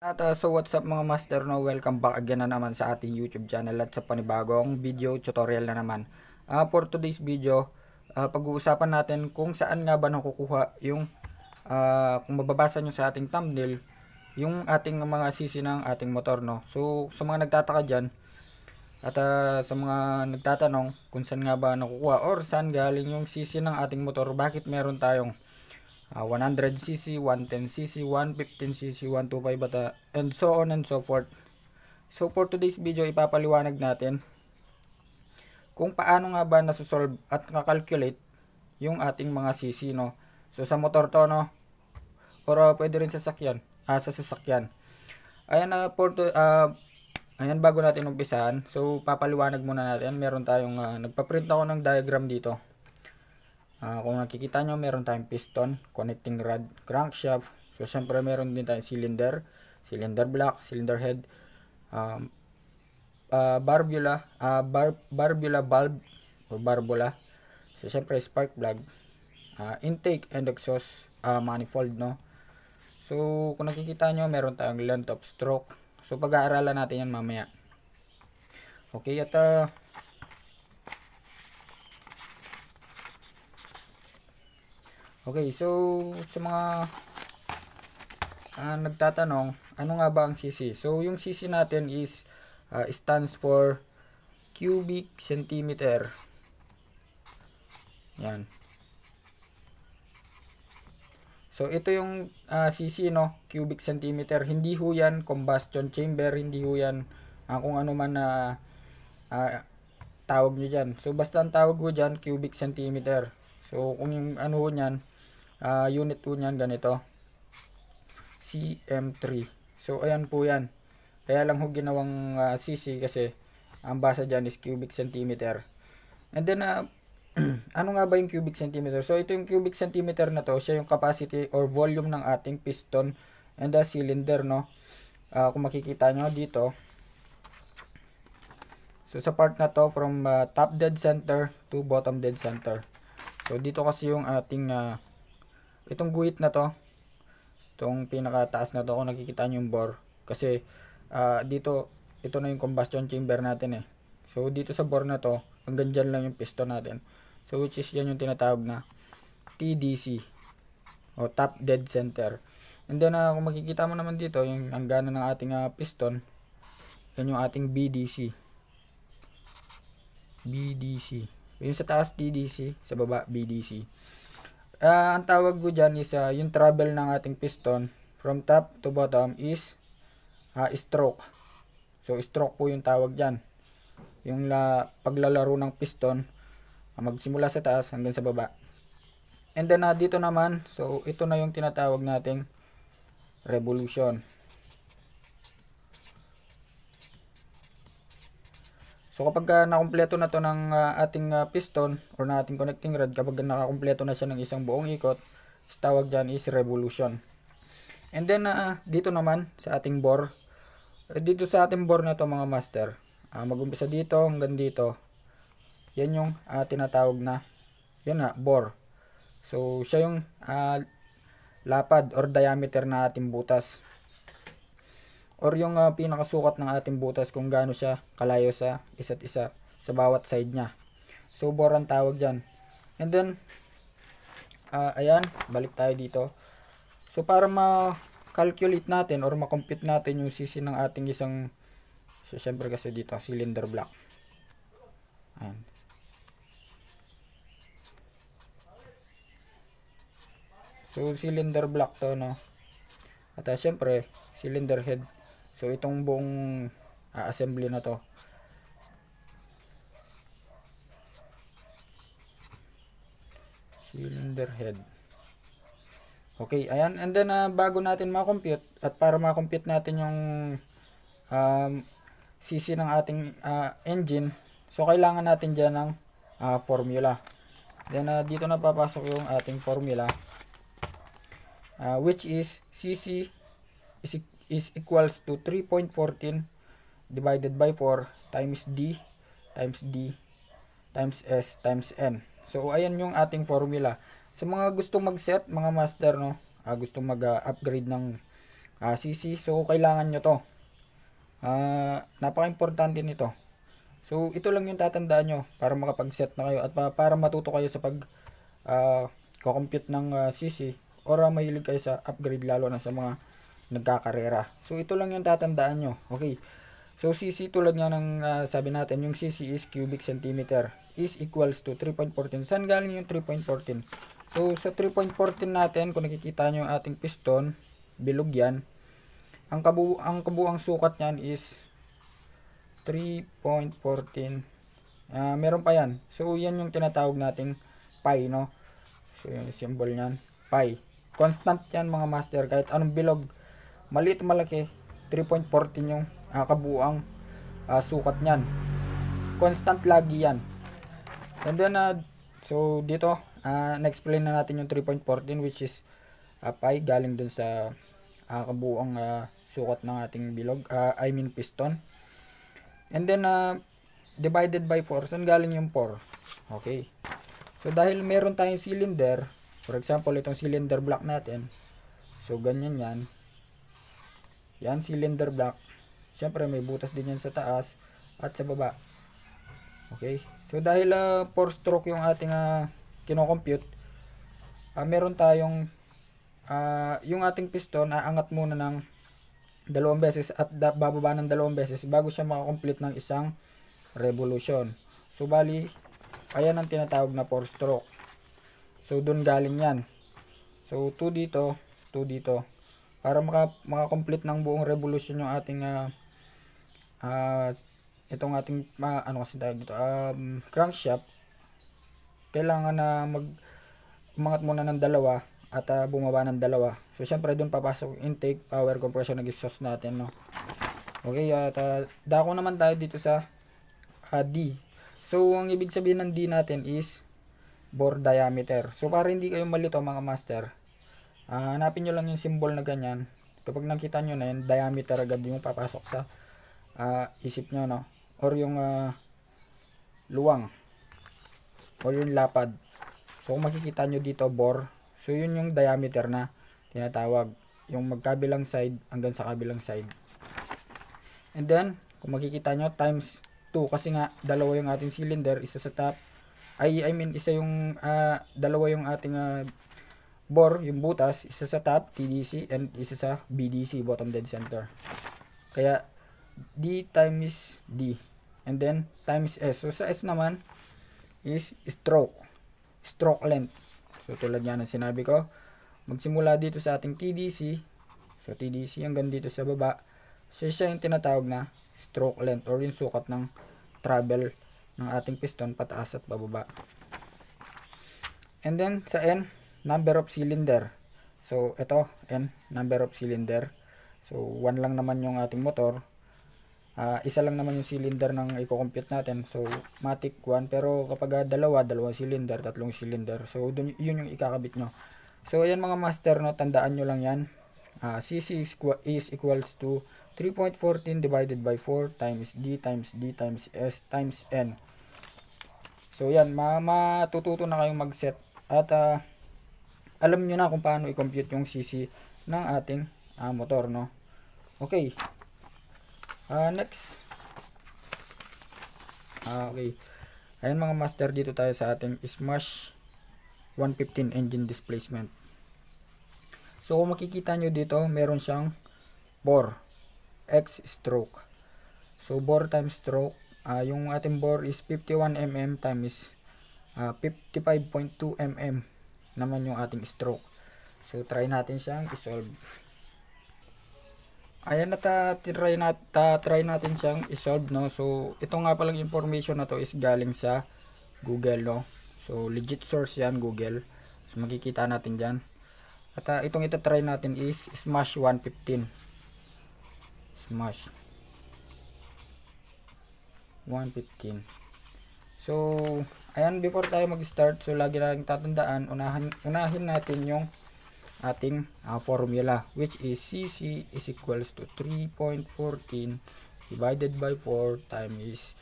At uh, so what's up mga master no, welcome back again na naman sa ating YouTube channel at sa panibagong video tutorial na naman. Uh, for today's video, uh, pag-uusapan natin kung saan nga ba nakukuha yung, uh, kung mababasa nyo sa ating thumbnail, yung ating mga sisi ng ating motor no. So sa mga nagtataka dyan, at uh, sa mga nagtatanong kung saan nga ba nakukuha or saan galing yung sisi ng ating motor, bakit meron tayong uh, 100cc, 110cc, 115cc, 125 bata, and so on and so forth. So for today's video, ipapaliwanag natin kung paano nga ba nasusolve at kakalculate yung ating mga cc, no? So sa motor to, no? Pero pwede rin sa sasakyan. ah, sa sasakyan. Ayan na uh, for to, uh, ayan bago natin umpisahan. So papaliwanag muna natin. Meron tayong uh, nagpa-print ako ng diagram dito. Uh, kung nakikita nyo, meron tayong piston, connecting rod, crankshaft. So, syempre, meron din tayong cylinder, cylinder block, cylinder head, um, uh, barbula, uh, bar, barbula valve, or barbula. So, syempre, spark plug, uh, intake and exhaust uh, manifold, no? So, kung nakikita nyo, meron tayong length of stroke. So, pag-aaralan natin yan mamaya. Okay, at uh, Okay, so sa mga uh, nagtatanong, ano nga ba ang cc? So yung cc natin is uh, stands for cubic centimeter. Yan. So ito yung uh, ah, cc no, cubic centimeter. Hindi ho yan combustion chamber, hindi ho yan uh, kung ano man na uh, uh, tawag nyo dyan. So basta ang tawag ho dyan, cubic centimeter. So kung yung ano ho niyan, uh, unit po niyan ganito CM3 so ayan po yan kaya lang ho ginawang uh, ah, CC kasi ang basa dyan is cubic centimeter and then uh, ano nga ba yung cubic centimeter so ito yung cubic centimeter na to siya yung capacity or volume ng ating piston and the cylinder no uh, kung makikita nyo dito So sa part na to from uh, top dead center to bottom dead center. So dito kasi yung ating uh, itong guhit na to, itong pinakataas na to, kung nakikita nyo yung bore, kasi uh, dito, ito na yung combustion chamber natin eh. So, dito sa bore na to, hanggang dyan lang yung piston natin. So, which is yan yung tinatawag na TDC o top dead center. And then, uh, kung makikita mo naman dito, yung hangganan ng ating uh, piston, yan yung ating BDC. BDC. Yung sa taas TDC, sa baba BDC uh, ang tawag ko dyan is uh, yung travel ng ating piston from top to bottom is uh, stroke. So stroke po yung tawag dyan. Yung la, paglalaro ng piston uh, magsimula sa taas hanggang sa baba. And then uh, dito naman, so ito na yung tinatawag nating revolution. So kapag uh, nakumpleto na to ng uh, ating uh, piston or na ating connecting rod, kapag nakakumpleto na siya ng isang buong ikot, tawag dyan is revolution. And then uh, dito naman sa ating bore, eh, dito sa ating bore na to mga master, uh, magumpisa dito hanggang dito, yan yung uh, tinatawag na, yan na, bore. So siya yung uh, lapad or diameter na ating butas or yung uh, pinakasukat ng ating butas kung gaano siya kalayo sa isa't isa sa bawat side niya. So bore ang tawag dyan. And then, uh, ayan, balik tayo dito. So para ma-calculate natin or ma-compute natin yung CC ng ating isang, so syempre kasi dito, cylinder block. Ayan, So, cylinder block to, no? At uh, syempre, cylinder head. So itong buong uh, assembly na to cylinder head. Okay, ayan. And then, uh, bago natin ma-compute at para ma-compute natin yung um, CC ng ating uh, engine, so kailangan natin diyan ng uh, formula. Then, uh, dito na papasok yung ating formula, uh, which is CC is is equals to 3.14 divided by 4 times D times D times S times N. So, ayan yung ating formula. Sa mga gusto mag-set, mga master, no? Uh, gusto mag-upgrade ng uh, ah, CC. So, kailangan nyo to. Uh, Napaka-importante nito. So, ito lang yung tatandaan nyo para makapag-set na kayo at pa para matuto kayo sa pag uh, compute ng uh, CC or uh, mahilig kayo sa upgrade lalo na sa mga nagkakarera. So, ito lang yung tatandaan nyo. Okay. So, CC tulad nga ng uh, sabi natin, yung CC is cubic centimeter is equals to 3.14. Saan galing yung 3.14? So, sa 3.14 natin, kung nakikita nyo yung ating piston, bilog yan. Ang, kabu ang kabuang sukat niyan is 3.14. Uh, ah, meron pa yan. So, yan yung tinatawag nating pi, no? So, yung symbol niyan, pi. Constant yan mga master, kahit anong bilog maliit malaki 3.14 yung uh, kabuang uh, sukat niyan constant lagi yan and then uh, so dito uh, na-explain na natin yung 3.14 which is uh, pi galing dun sa uh, kabuang uh, sukat ng ating bilog uh, I mean piston and then uh, divided by 4 saan galing yung 4 okay so dahil meron tayong cylinder for example itong cylinder block natin so ganyan yan yan cylinder block. syempre may butas din yan sa taas at sa baba. Okay? So dahil 4 uh, ah, stroke yung ating uh, kino-compute, uh, meron tayong uh, yung ating piston aangat muna ng dalawang beses at bababa ng dalawang beses bago siya makakomplete ng isang revolution. So bali, ayan ang tinatawag na 4 stroke. So doon galing yan. So 2 dito, 2 dito para maka, maka-complete ng buong revolution yung ating uh, uh, itong ating uh, ano kasi tawag dito um, crankshaft kailangan na mag umangat muna ng dalawa at uh, bumaba ng dalawa so syempre doon papasok intake power compression na exhaust natin no okay at uh, dako naman tayo dito sa uh, D so ang ibig sabihin ng D natin is bore diameter so para hindi kayo malito mga master Uh, hanapin nyo lang yung symbol na ganyan. Kapag nakita nyo na yun, diameter agad yung papasok sa uh, isip nyo, no? Or yung uh, luwang. Or yung lapad. So, kung makikita nyo dito, bore. So, yun yung diameter na tinatawag. Yung magkabilang side hanggang sa kabilang side. And then, kung makikita nyo, times 2. Kasi nga, dalawa yung ating cylinder. Isa sa top. Ay, I mean, isa yung, uh, dalawa yung ating uh, bore, yung butas, isa sa top, TDC, and isa sa BDC, bottom dead center. Kaya, D times D. And then, times S. So, sa S naman, is stroke. Stroke length. So, tulad nga ng sinabi ko, magsimula dito sa ating TDC. So, TDC hanggang dito sa baba. So, siya yung tinatawag na stroke length or yung sukat ng travel ng ating piston pataas at bababa. And then, sa N, number of cylinder so ito n number of cylinder so 1 lang naman yung ating motor uh, isa lang naman yung cylinder ng i-compute natin so matic 1 pero kapag ah, dalawa dalawang cylinder tatlong cylinder so dun, yun yung ikakabit nyo so ayan mga master no tandaan nyo lang yan uh, ah, cc is, is equals to 3.14 divided by 4 times d times d times s times n so yan matututo na kayong mag set at uh, alam nyo na kung paano i-compute yung CC ng ating uh, motor, no? Okay. Uh, next. Uh, okay. Ayan mga master, dito tayo sa ating Smash 115 engine displacement. So, kung makikita nyo dito, meron siyang bore, X stroke. So, bore times stroke, uh, yung ating bore is 51 mm times uh, 55.2 mm naman yung ating stroke. So, try natin siyang isolve. Ayan na ta try ta try natin siyang isolve no. So ito nga palang information na to is galing sa Google no. So legit source 'yan Google. So makikita natin diyan. At uh, itong ito try natin is Smash 115. Smash 115. So, ayan, before tayo mag-start, so lagi lang tatandaan, unahin, unahin natin yung ating uh, formula, which is CC is equals to 3.14 divided by 4 times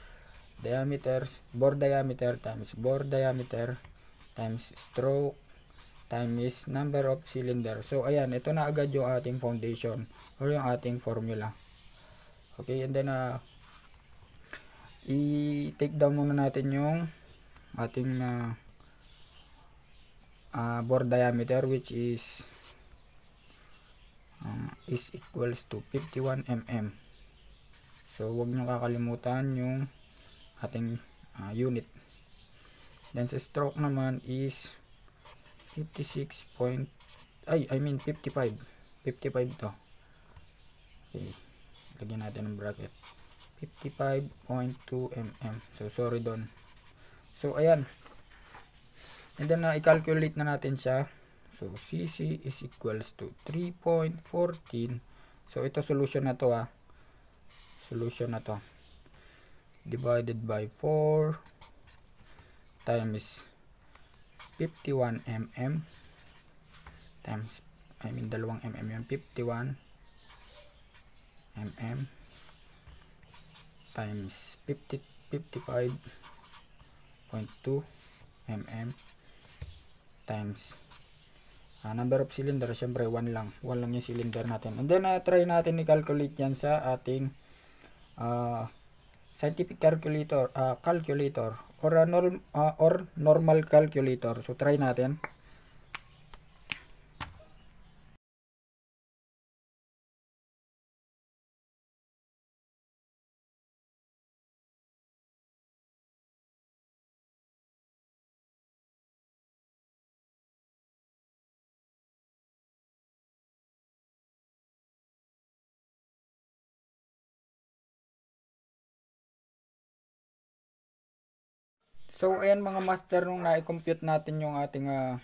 diameters, bore diameter times bore diameter times stroke times number of cylinder. So, ayan, ito na agad yung ating foundation or yung ating formula. Okay, and then, uh, i-take down muna natin yung ating uh, uh, bore diameter which is um, is equals to 51 mm so huwag nyo kakalimutan yung ating uh, unit then sa stroke naman is 56 point ay I mean 55 55 to okay lagyan natin ng bracket 55.2 mm. So, sorry doon. So, ayan. And then, uh, i-calculate na natin siya. So, CC is equals to 3.14. So, ito solution na to ah. Solution na to. Divided by 4 times 51 mm times I mean dalawang mm yun 51 mm times 50 55.2 mm times uh, number of cylinder syempre 1 lang 1 lang yung cylinder natin and then uh, try natin i-calculate yan sa ating uh, scientific calculator uh, calculator or, a norm, uh, or normal calculator so try natin So, ayan mga master, nung na-compute natin yung ating uh,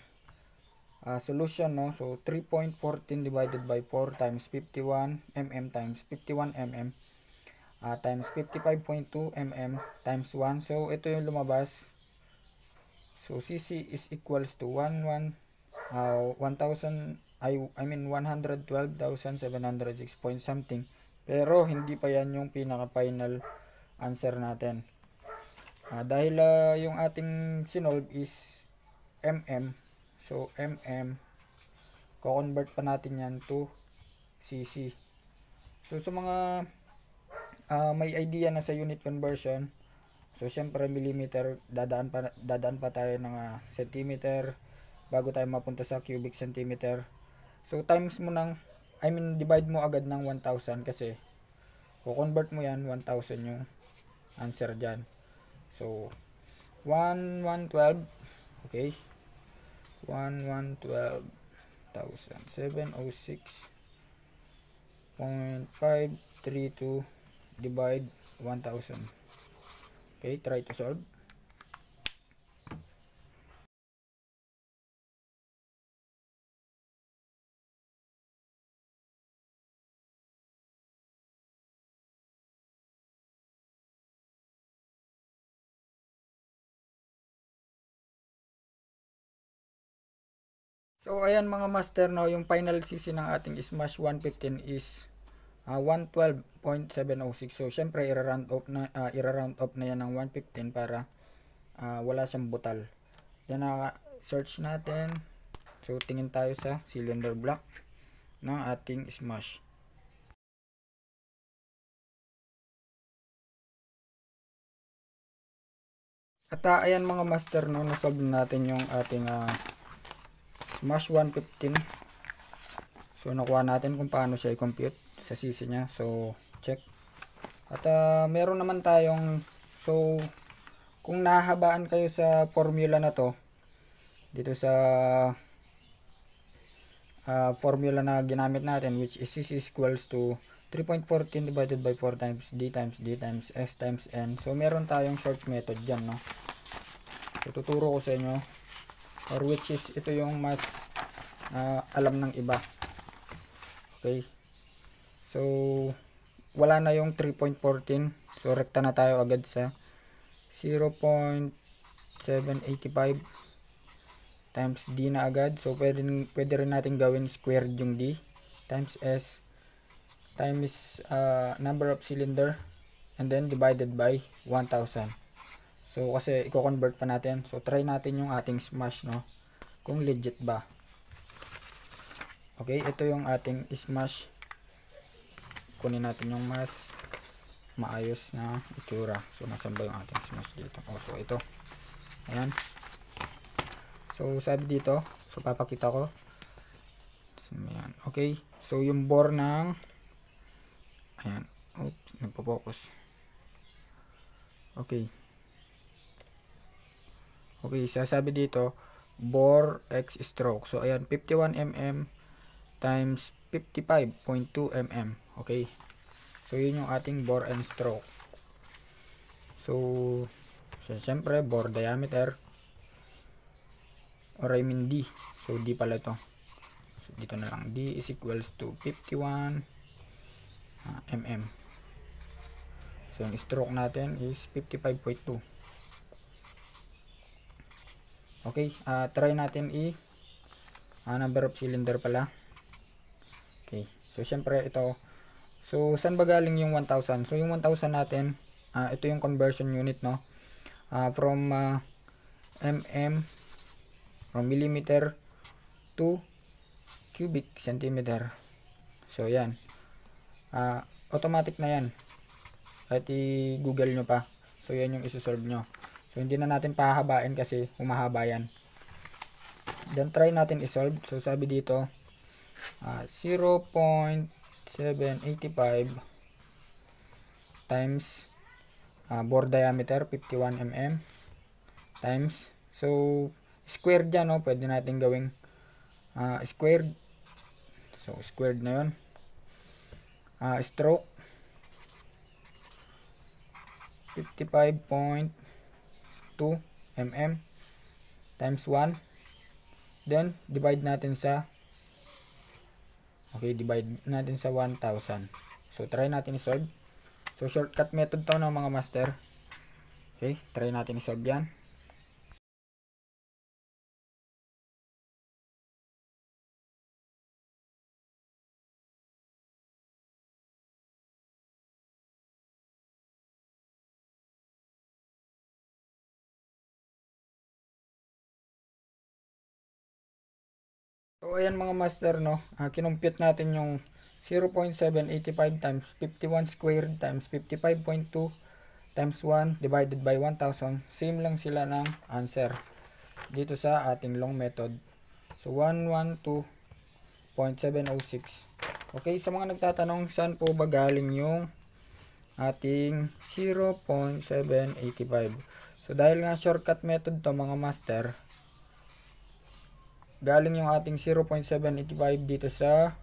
uh, solution, no? So, 3.14 divided by 4 times 51 mm times 51 mm uh, times 55.2 mm times 1. So, ito yung lumabas. So, CC is equals to 11, uh, 1,000, I, I mean 112,706 point something. Pero, hindi pa yan yung pinaka-final answer natin. Uh, dahil uh, yung ating sinolve is mm. So, mm. Ko-convert pa natin yan to cc. So, sa mga uh, may idea na sa unit conversion, so, syempre, millimeter, dadaan pa, dadaan pa tayo ng uh, centimeter bago tayo mapunta sa cubic centimeter. So, times mo nang I mean, divide mo agad ng 1,000 kasi ko-convert mo yan, 1,000 yung answer diyan. So, 1,112. Okay. 1, 1, 12. divide 1000 okay try to solve So ayan mga master no, yung final CC ng ating Smash 115 is uh, ah, 112.706. So syempre ira-round off na uh, ira-round off na yan ng 115 para uh, wala siyang butal. Yan na uh, search natin. So tingin tayo sa cylinder block ng ating Smash. At uh, ayan mga master no, na-solve natin yung ating uh, mas 115 so nakuha natin kung paano siya i-compute sa CC niya so check at uh, meron naman tayong so kung nahahabaan kayo sa formula na to dito sa uh, formula na ginamit natin which is CC equals to 3.14 divided by 4 times D times D times S times N so meron tayong short method dyan no so tuturo ko sa inyo or which is ito yung mas uh, alam ng iba okay so wala na yung 3.14 so rekta na tayo agad sa 0.785 times d na agad so pwede, pwede rin natin gawin squared yung d times s times uh, number of cylinder and then divided by 1000 So, kasi i-convert pa natin. So, try natin yung ating smash, no? Kung legit ba. Okay, ito yung ating smash. Kunin natin yung mas maayos na itsura. So, nasamba yung ating smash dito. O, oh, so, ito. Ayan. So, sabi dito. So, papakita ko. So, ayan. Okay. So, yung bore ng ayan. Oops, nagpo-focus. Okay. Okay, sasabi dito, bore x stroke. So, ayan, 51 mm times 55.2 mm. Okay. So, yun yung ating bore and stroke. So, so syempre, bore diameter or I mean D. So, D pala ito. So, dito na lang. D is equals to 51 uh, mm. So, yung stroke natin is 55.2. Okay, uh, try natin i uh, number of cylinder pala. Okay. So syempre ito So saan ba galing yung 1000? So yung 1000 natin, uh, ito yung conversion unit no. Uh, from uh, mm from millimeter to cubic centimeter. So yan. Uh, automatic na yan. Kahit i-google nyo pa. So yan yung isusolve nyo. So, hindi na natin pahabain kasi humahaba yan. Then, try natin isolve. So, sabi dito, uh, ah, 0.785 times uh, bore diameter, 51 mm times. So, squared dyan, no? Pwede natin gawing uh, squared. So, squared na yun. Uh, stroke. 55.5 2 mm times 1 then divide natin sa okay divide natin sa 1000 so try natin isolve so shortcut method to ng mga master okay try natin isolve yan So ayan mga master no, uh, kinumpute natin yung 0.785 times 51 squared times 55.2 times 1 divided by 1000. Same lang sila ng answer dito sa ating long method. So 112.706. Okay, sa mga nagtatanong saan po ba galing yung ating 0.785. So dahil nga shortcut method to mga master, galing yung ating 0.785 dito sa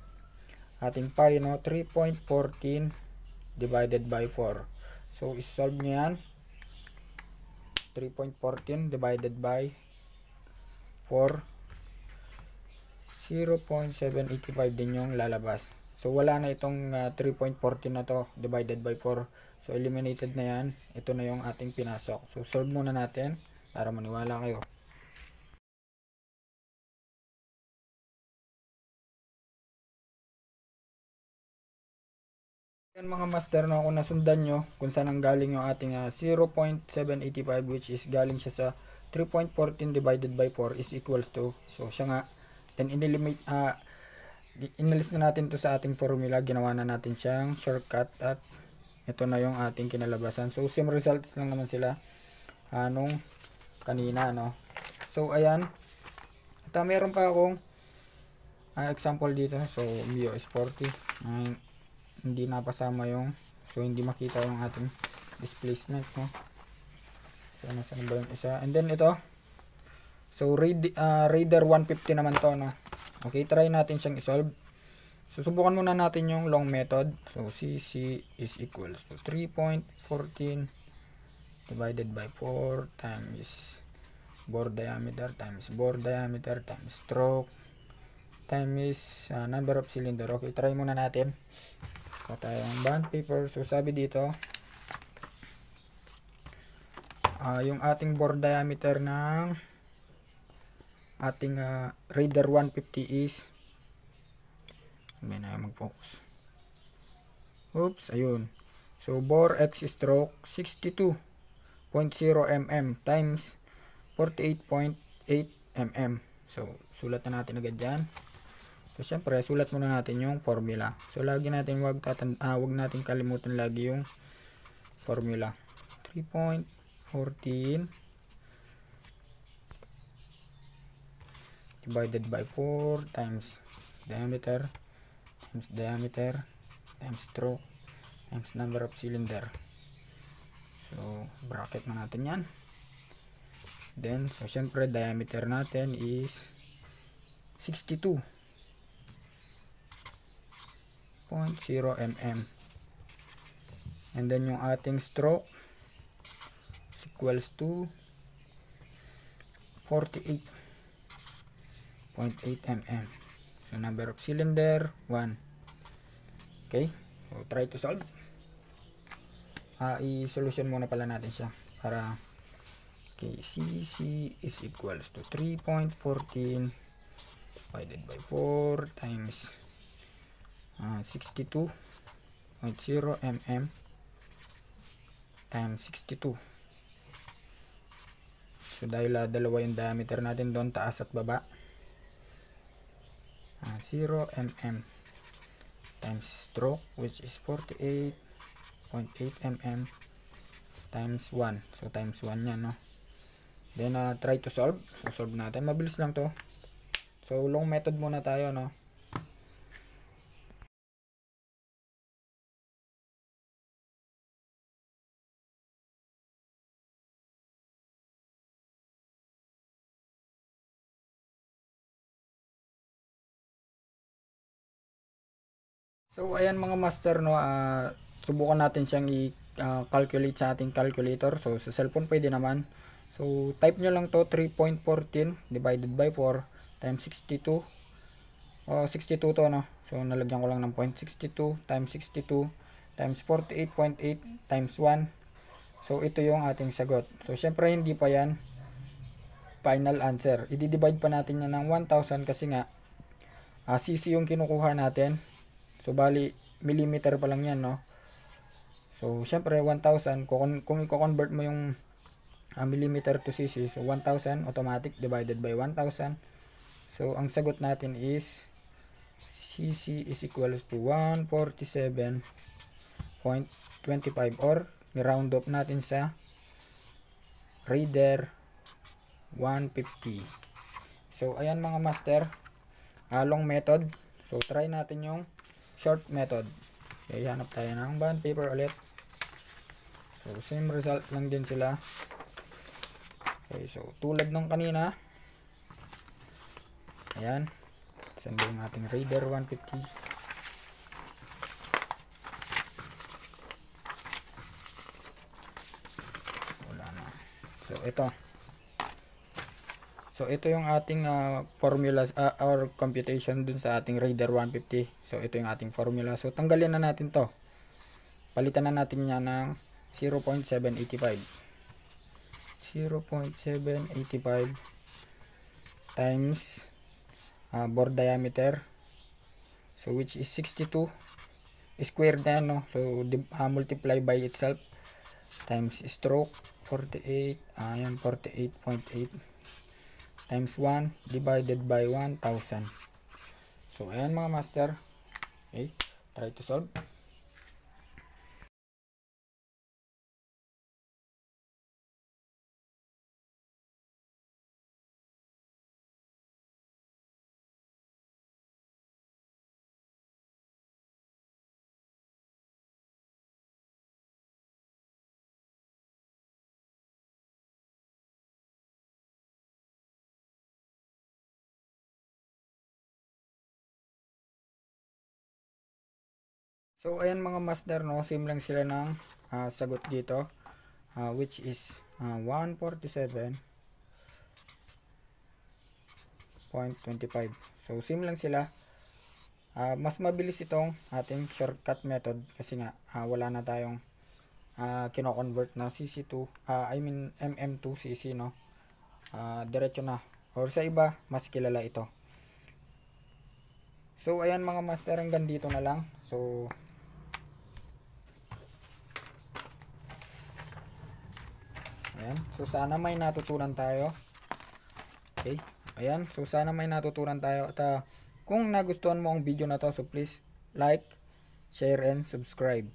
ating pi no 3.14 divided by 4 so isolve nyo yan 3.14 divided by 4 0.785 din yung lalabas so wala na itong uh, ah, 3.14 na to divided by 4 so eliminated na yan ito na yung ating pinasok so solve muna natin para maniwala kayo Yan mga master, no, kung nasundan nyo kung saan ang galing yung ating uh, ah, 0.785 which is galing siya sa 3.14 divided by 4 is equals to, so siya nga, then inilimit, uh, inalis na natin to sa ating formula, ginawa na natin siyang shortcut at ito na yung ating kinalabasan. So same results lang naman sila anong ah, uh, kanina, no. So ayan, ito meron pa akong uh, example dito, so mu is 40, 9, hindi napasama yung so hindi makita yung ating displacement no so nasan ba yung isa and then ito so read, uh, ah, reader 150 naman to no okay try natin siyang isolve so subukan muna natin yung long method so cc is equals to 3.14 divided by 4 times bore diameter times bore diameter times stroke time is uh, ah, number of cylinder okay try muna natin Saka tayong bond paper. So sabi dito, uh, yung ating bore diameter ng ating uh, reader 150 is may na mag-focus. Oops, ayun. So, bore X stroke 62.0 mm times 48.8 mm. So, sulat na natin agad dyan. So, syempre, sulat muna natin yung formula. So, lagi natin, wag, tatan ah, wag natin kalimutan lagi yung formula. 3.14 divided by 4 times diameter times diameter times stroke times number of cylinder so bracket na natin yan then so syempre diameter natin is 62 0.0 mm and then yung ating stroke equals to 48.8 mm so number of cylinder 1 okay so try to solve uh, i-solution muna pala natin siya para okay CC is equals to 3.14 divided by 4 times uh, 62.0 mm times 62 so dahil uh, dalawa yung diameter natin doon taas at baba uh, 0 mm times stroke which is 48.8 mm times 1 so times 1 yan no then uh, try to solve so solve natin mabilis lang to so long method muna tayo no So ayan mga master no, uh, subukan natin siyang i-calculate ah, sa ating calculator. So sa cellphone pwede naman. So type nyo lang to 3.14 divided by 4 times 62. Oh, 62 to no. So nalagyan ko lang ng 0.62 times 62 times 48.8 times 1. So ito yung ating sagot. So syempre hindi pa yan final answer. I-divide pa natin yan ng 1,000 kasi nga uh, ah, CC yung kinukuha natin. So, bali, millimeter pa lang yan, no? So, syempre, 1,000, kung, kung i-convert mo yung uh, millimeter to cc, so 1,000 automatic divided by 1,000. So, ang sagot natin is cc is equals to 147.25 or ni-round up natin sa reader 150. So, ayan mga master, along method. So, try natin yung short method. Okay, hanap tayo ng bond paper ulit. So, same result lang din sila. Okay, so, tulad nung kanina. Ayan. Send yung ating reader 150. Wala na. So, ito. So ito yung ating uh, formula uh, or computation dun sa ating Raider 150. So ito yung ating formula. So tanggalin na natin to. Palitan na natin niya ng 0.785. 0.785 times uh, bore diameter. So which is 62 square na yan, no? So uh, multiply by itself times stroke 48 ayan uh, 48.8 times 1 divided by 1,000. So, ayan mga master. Okay. Try to solve. So, ayan mga master, no? Same lang sila ng uh, sagot dito. Uh, which is uh, ah, 147.25. So, same lang sila. Uh, mas mabilis itong ating shortcut method kasi nga uh, wala na tayong uh, kino-convert na CC2. Uh, I mean, MM2 CC, no? Uh, diretso na. Or sa iba, mas kilala ito. So, ayan mga master, hanggang dito na lang. So, Ayan. So, sana may natutunan tayo. Okay. Ayan. So, sana may natutunan tayo. At, uh, kung nagustuhan mo ang video na to, so please like, share, and subscribe.